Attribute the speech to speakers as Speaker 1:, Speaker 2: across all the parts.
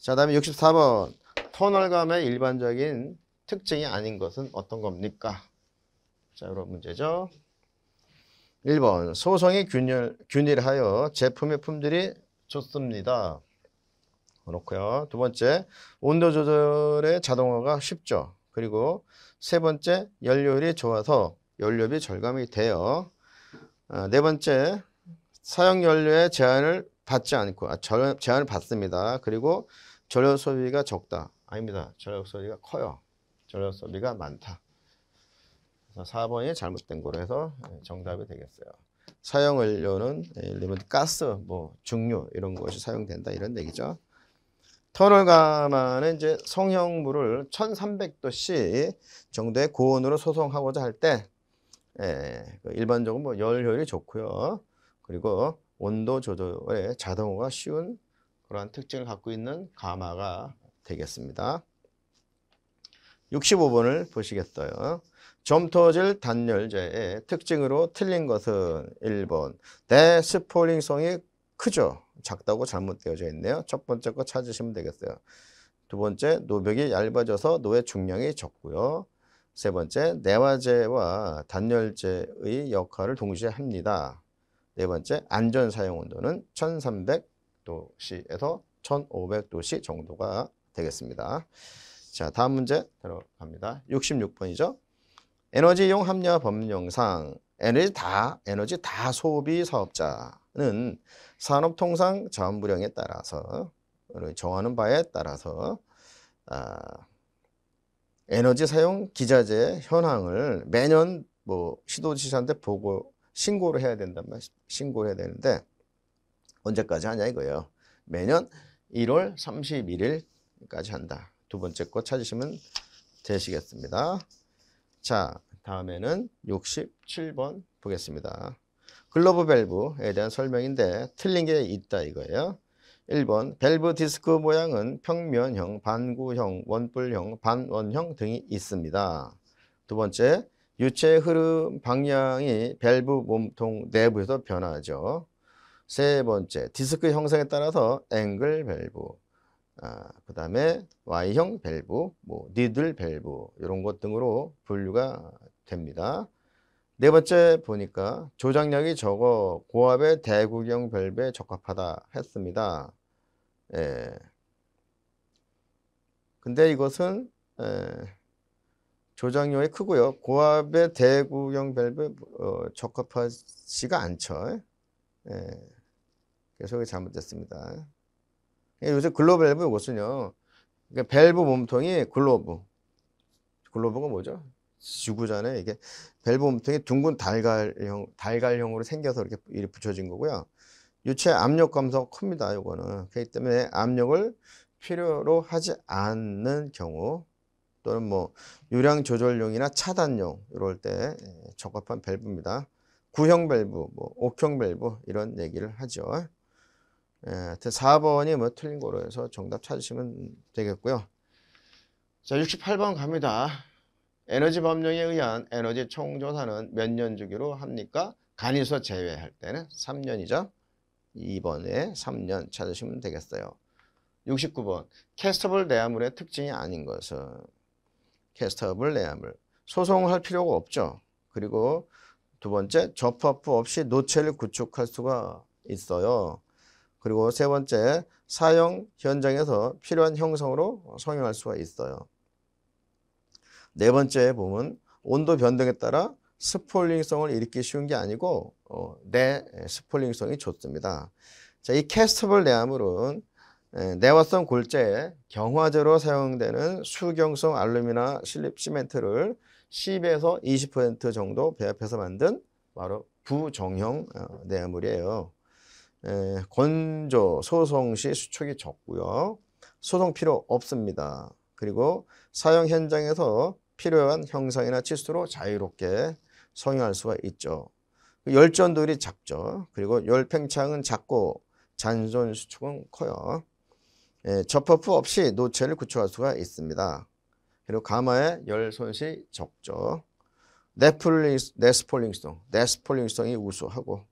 Speaker 1: 자, 다음에 64번. 터널감의 일반적인 특징이 아닌 것은 어떤 겁니까? 자, 이런 문제죠. 1번. 소성이 균열 균일하여 제품의 품질이 좋습니다. 그렇고요. 두 번째, 온도 조절의 자동화가 쉽죠. 그리고 세 번째, 연료율이 좋아서 연료비 절감이 돼요. 아, 네 번째, 사용 연료의 제한을 받지 않고 아, 제한을 받습니다. 그리고 전력 소비가 적다. 아닙니다. 전력 소비가 커요. 전력 소비가 많다. 그래서 4번이 잘못된 거로 해서 예, 정답이 되겠어요. 사용 연료는 예, 가스, 뭐 중류 이런 것이 사용된다 이런 얘기죠. 터널 가마는 이제 성형물을 1300도씨 정도의 고온으로 소성하고자 할때 예, 그 일반적으로 뭐열 효율이 좋고요. 그리고 온도 조절에 자동화가 쉬운 그러한 특징을 갖고 있는 가마가 되겠습니다. 65번을 보시겠어요. 점토질 단열재의 특징으로 틀린 것은 1번 대스폴링성이 크죠. 작다고 잘못되어져 있네요. 첫 번째 거 찾으시면 되겠어요. 두 번째 노벽이 얇아져서 노의 중량이 적고요. 세 번째 내화재와 단열재의 역할을 동시에 합니다. 네 번째, 안전 사용 온도는 1300도씨에서 1500도씨 정도가 되겠습니다. 자, 다음 문제 들어갑니다. 66번이죠. 에너지 이용 합리화 법령상 에너지 다 에너지 다 소비 사업자는 산업통상 자원부령에 따라서 정하는 바에 따라서 아, 에너지 사용 기자재 현황을 매년 뭐 시도지사한테 보고 신고를 해야 된다면 신고해야 되는데 언제까지 하냐 이거예요. 매년 1월 31일까지 한다. 두 번째 거 찾으시면 되시겠습니다. 자, 다음에는 67번 보겠습니다. 글로브 밸브에 대한 설명인데 틀린 게 있다 이거예요. 1번 밸브 디스크 모양은 평면형, 반구형, 원뿔형, 반원형 등이 있습니다. 두 번째 유체의 흐름 방향이 밸브 몸통 내부에서 변하죠. 세 번째, 디스크 형상에 따라서 앵글 밸브, 아, 그 다음에 Y형 밸브, 뭐 니들 밸브 이런 것 등으로 분류가 됩니다. 네 번째 보니까 조작력이 적어 고압의 대구경 밸브에 적합하다 했습니다. 예. 근데 이것은 예. 조장용이 크고요. 고압의 대구형 밸브 어, 적합하지가 않죠. 예. 그래서 이 잘못됐습니다. 요새 글로브 밸브 이것은요. 그러니까 밸브 몸통이 글로브. 글로브가 뭐죠? 지구잖아요. 이게 밸브 몸통이 둥근 달갈형, 달갈형으로 생겨서 이렇게, 붙여진 거고요. 유체 압력 감소가 큽니다. 이거는. 그렇기 때문에 압력을 필요로 하지 않는 경우 또는 뭐 유량 조절용이나 차단용 이럴 때 예, 적합한 밸브입니다. 구형 밸브, 뭐 옥형 밸브 이런 얘기를 하죠. 예, 4번이 뭐 틀린 거로 해서 정답 찾으시면 되겠고요. 자, 68번 갑니다. 에너지 법령에 의한 에너지 총조사는 몇 년 주기로 합니까? 간이소 제외할 때는 3년이죠. 2번에 3년 찾으시면 되겠어요. 69번, 캐스터블 내화물의 특징이 아닌 것은 캐스터업을 내야 함을 소송할 필요가 없죠. 그리고 두 번째 접합부 없이 노체를 구축할 수가 있어요. 그리고 세 번째 사용 현장에서 필요한 형성으로 성형할 수가 있어요. 네 번째 보면 온도 변동에 따라 스폴링성을 일으키기 쉬운 게 아니고 어, 내 네, 스폴링성이 좋습니다. 자, 이 캐스터블 내암물은 예, 내화성 골재에 경화제로 사용되는 수경성 알루미나 실립 시멘트를 10에서 20% 정도 배합해서 만든 바로 부정형 어, 내물이에요. 예, 건조, 소송 시 수축이 적고요. 소송 필요 없습니다. 그리고 사용 현장에서 필요한 형상이나 치수로 자유롭게 성형할 수가 있죠. 그 열전돌이 작죠. 그리고 열팽창은 작고 잔존 수축은 커요. 예, 접퍼프 없이 노체를 구축할 수가 있습니다. 그리고 가마의 열 손실 적죠. 네스폴링성 네스폴링성이 우수하고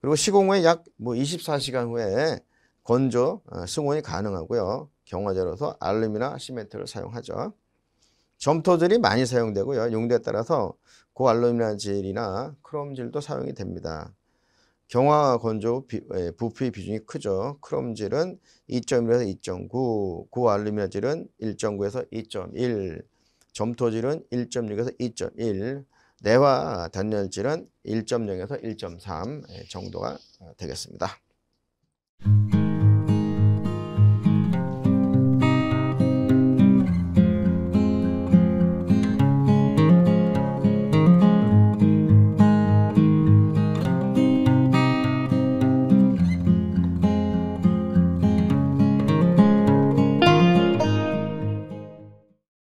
Speaker 1: 그리고 시공 후에 약 뭐 24시간 후에 건조, 어, 승온이 가능하고요. 경화재로서 알루미나 시멘트를 사용하죠. 점토들이 많이 사용되고요. 용도에 따라서 고알루미나질이나 크롬질도 사용이 됩니다. 경화 건조 비, 예, 부피 비중이 크죠. 크롬질은 2.1에서 2.9, 고알루미나질은 1.9에서 2.1, 점토질은 1.6에서 2.1, 내화 단열질은 1.0에서 1.3 예, 정도가 어, 되겠습니다.